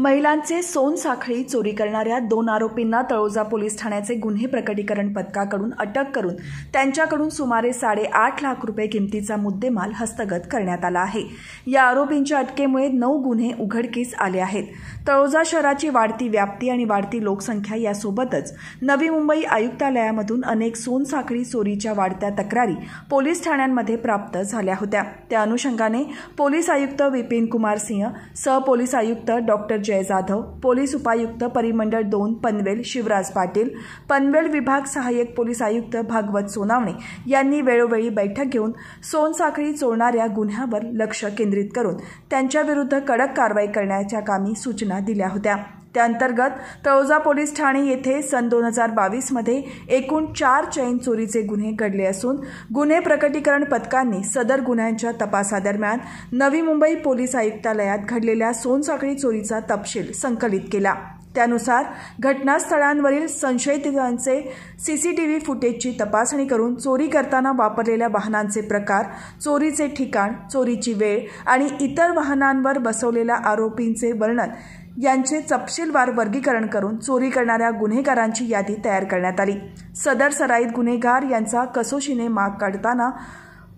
महिलांचे सोनसाखळी चोरी करणाऱ्या दोन आरोपींना तळोजा पोलीस ठाण्याचे गुन्हे प्रकटीकरण पथकाकडून अटक करून त्यांच्याकडून सुमारे साडेआठ लाख रुपये किमतीचा मुद्देमाल हस्तगत करण्यात आला आहे या आरोपींच्या अटकेमुळे नऊ गुन्हे उघडकीस आले आहेत तळोजा शहराची वाढती व्याप्ती आणि वाढती लोकसंख्या यासोबतच नवी मुंबई आयुक्तालयामधून अनेक सोनसाखळी चोरीच्या वाढत्या तक्रारी पोलीस ठाण्यांमध्ये प्राप्त झाल्या होत्या त्या अनुषंगाने पोलीस आयुक्त विपिन कुमार सिंह सहपोलीस आयुक्त डॉक्टर जय जाधव पोलीस उपायुक्त परिमंडळ दोन पनवेल शिवराज पाटील पनवेल विभाग सहाय्यक पोलीस आयुक्त भागवत सोनावणे यांनी वेळोवेळी बैठक घेऊन सोनसाखळी चोरणाऱ्या गुन्ह्यावर लक्ष केंद्रित करून त्यांच्याविरुद्ध कडक कारवाई करण्याच्या कामी सूचना दिल्या होत्या त्याअंतर्गत तळोजा पोलीस ठाणे येथे सन दोन हजार बावीसमध्ये एकूण चार चैन चोरीचे गुन्हे घडले असून गुन्हे प्रकटीकरण पथकांनी सदर गुन्ह्यांच्या तपासादरम्यान नवी मुंबई पोलीस आयुक्तालयात घडलेल्या सोनसाखळी चोरीचा तपशील संकलित केला त्यानुसार घटनास्थळांवरील संशयितांचे सी सी टी व्ही फुटेजची तपासणी करून चोरी करताना वापरलेल्या वाहनांचे प्रकार चोरीचे ठिकाण चोरीची वेळ आणि इतर वाहनांवर बसवलेल्या आरोपींचे वर्णन यांचे तपशीलवार वर्गीकरण करून चोरी करणाऱ्या गुन्हेगारांची यादी तयार करण्यात आली सदर सराईत गुन्हेगार यांचा कसोशीने माग काढताना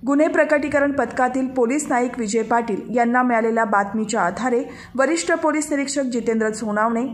गुन्हे प्रकटीकरण पथकातील पोलीस नाईक विजय पाटील यांना मिळालेल्या बातमीच्या आधारे वरिष्ठ पोलीस निरीक्षक जितेंद्र सोनावणे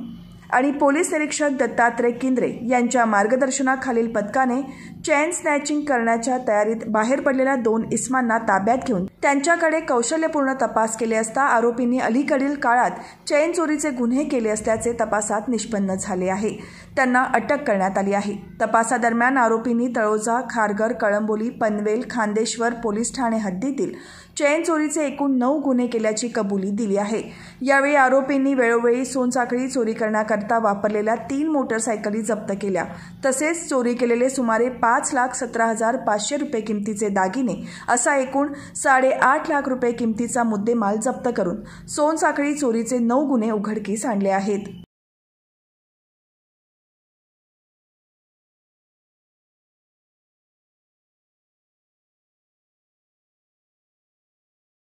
आणि पोलीस निरीक्षक दत्तात्रय किंद्रे यांच्या मार्गदर्शनाखालील पथकाने चेन स्नॅचिंग करण्याच्या तयारीत बाहेर पडलेल्या दोन इस्मांना ताब्यात घेऊन त्यांच्याकडे कौशल्यपूर्ण तपास केले असता आरोपींनी अलीकडील काळात चेन चोरीचे गुन्हे केले असल्याचे तपासात निष्पन्न झाले आहे त्यांना अटक करण्यात आली आहे तपासादरम्यान आरोपींनी तळोजा खारघर कळंबोली पनवेल खांदेश्वर पोलीस ठाणे हद्दीतील चेन चोरीचे एकूण नऊ गुन्हे केल्याची कबुली दिली आहे यावेळी आरोपींनी वेळोवेळी सोनसाखळी चोरी करण्याकरता करता वापरलेल्या तीन मोटरसायकली जप्त केल्या तसेच चोरी केलेले सुमारे पाच लाख सतरा हजार पाचशे रुपये किमतीचे दागिने असा एकूण साडेआठ लाख रुपये किमतीचा मुद्देमाल जप्त करून सोनसाखळी चोरीचे नऊ गुन्हे उघडकीस आणले आहेत